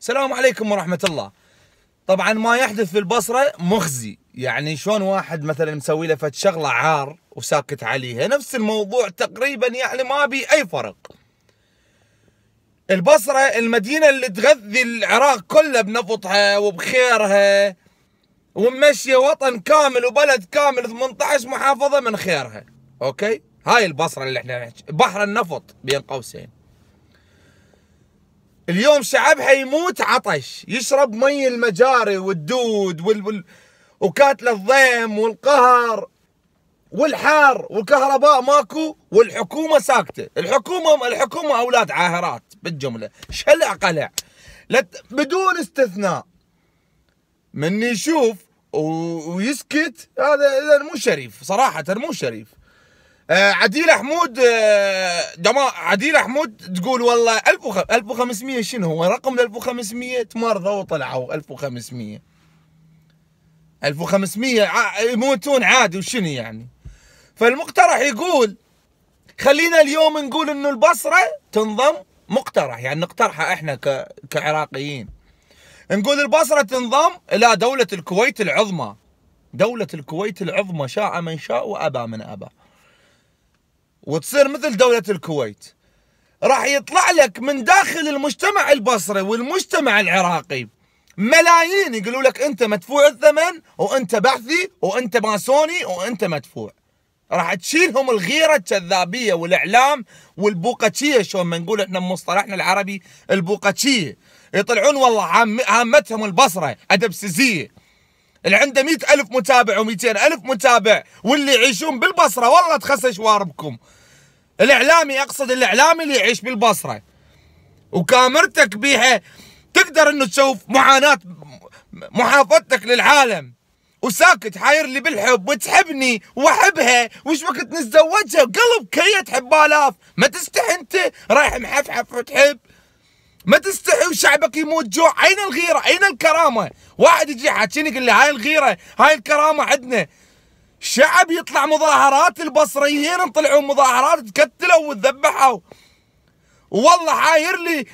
السلام عليكم ورحمه الله طبعا ما يحدث في البصره مخزي يعني شلون واحد مثلا مسوي له فد شغله عار وساكت عليها نفس الموضوع تقريبا يعني ما بي اي فرق البصرة المدينة اللي تغذي العراق كله بنفطها وبخيرها وممشية وطن كامل وبلد كامل 18 محافظة من خيرها اوكي هاي البصرة اللي احنا نحكي بحر النفط بين قوسين اليوم شعبها يموت عطش يشرب مي المجاري والدود وال... وال... وكاتل الضيم والقهر والحار والكهرباء ماكو والحكومه ساكته الحكومه الحكومه اولاد عاهرات بالجمله شلع قلع لت... بدون استثناء من يشوف و... ويسكت هذا اذا مو شريف صراحه مو شريف آه عديل حمود آه جماعة عديل حمود تقول والله 1500 شنو هو رقم 1500 تمرضوا وطلعوا 1500 1500 ع... يموتون عادي وشنو يعني فالمقترح يقول خلينا اليوم نقول انه البصرة تنضم مقترح يعني نقترحه احنا ك... كعراقيين نقول البصرة تنضم الى دولة الكويت العظمى دولة الكويت العظمى شاء من شاء وابى من ابى وتصير مثل دولة الكويت راح يطلع لك من داخل المجتمع البصري والمجتمع العراقي ملايين يقولوا لك انت مدفوع الثمن وانت بحثي وانت ماسوني وانت مدفوع راح تشيلهم الغيره الكذابيه والاعلام والبوقتشيه شلون ما نقول احنا بمصطلحنا العربي البوقتشيه يطلعون والله عامتهم البصره ادبسزيه اللي عنده 100000 متابع و200000 متابع واللي يعيشون بالبصره والله تخسر شواربكم الاعلامي اقصد الاعلامي اللي يعيش بالبصره وكامرتك بيها تقدر انه تشوف معاناه محافظتك للعالم وساكت حاير لي بالحب وتحبني واحبها وش وقت نتزوجها وقلب كيت حبالاف ما تستحي انت رايح محفحف وتحب ما تستحي وشعبك يموت جوع اين الغيره اين الكرامه واحد يجي حاكيني يقول لي هاي الغيره هاي الكرامه عندنا شعب يطلع مظاهرات البصريين طلعوا مظاهرات تكتلوا وتذبحوا والله حاير لي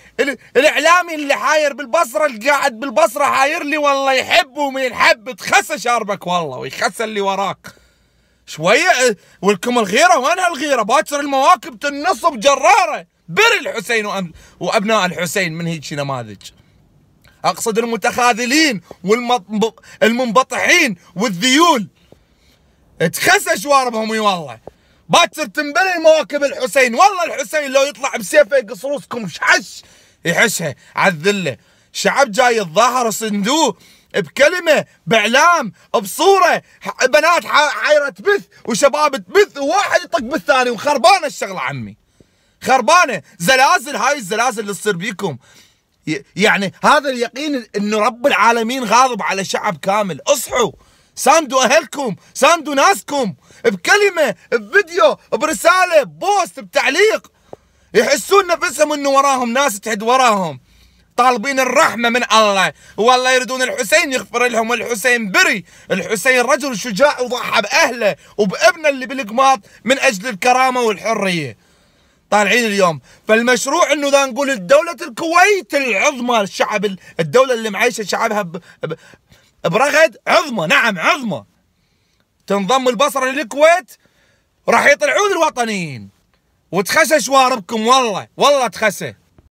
الاعلامي اللي حاير بالبصره اللي قاعد بالبصره حاير لي والله يحب ومن الحب تخسى شاربك والله ويخسى اللي وراك شويه أه، ولكم الغيره وين هالغيره باكر المواكب تنصب جراره بر الحسين وابناء الحسين من هيك نماذج اقصد المتخاذلين والمنبطحين والذيول تخسى شواربهم اي والله باكر تنبل مواكب الحسين والله الحسين لو يطلع بسيفه يقص روسكم شحش يحشها على الذله شعب جاي الظاهر صندوق بكلمه باعلام بصوره بنات حيره تبث وشباب تبث وواحد يطق بالثاني وخربانه الشغله عمي خربانه زلازل هاي الزلازل اللي تصير بيكم يعني هذا اليقين انه رب العالمين غاضب على شعب كامل اصحوا ساندوا اهلكم ساندوا ناسكم بكلمه بفيديو برساله بوست بتعليق يحسون نفسهم انه وراهم ناس تحد وراهم طالبين الرحمة من الله والله يريدون الحسين يغفر لهم والحسين بري الحسين رجل شجاع وضحى بأهله وبابنه اللي بالقماط من أجل الكرامة والحرية طالعين اليوم فالمشروع انه اذا نقول الدولة الكويت العظمى الشعب الدولة اللي معيشة شعبها برغد عظمى نعم عظمى تنضم البصرة للكويت راح يطلعون الوطنيين وتخسى شواربكم والله والله تخسى